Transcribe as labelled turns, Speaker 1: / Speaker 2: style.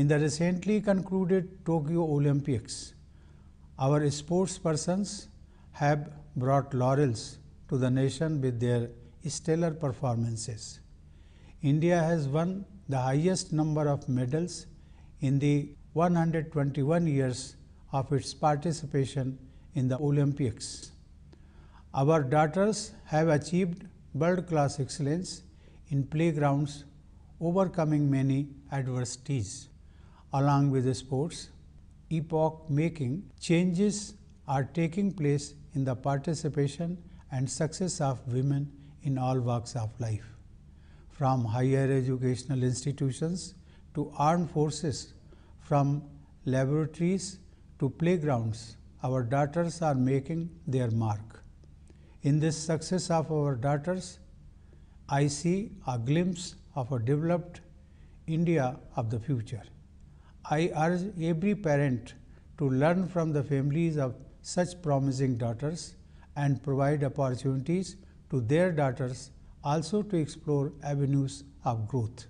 Speaker 1: In the recently concluded Tokyo Olympics, our sports persons have brought laurels to the nation with their stellar performances. India has won the highest number of medals in the 121 years of its participation in the Olympics. Our daughters have achieved world class excellence in playgrounds, overcoming many adversities along with the sports. Epoch making changes are taking place in the participation and success of women in all walks of life, from higher educational institutions to armed forces, from laboratories to playgrounds. Our daughters are making their mark. In this success of our daughters, I see a glimpse of a developed India of the future. I urge every parent to learn from the families of such promising daughters and provide opportunities to their daughters also to explore avenues of growth.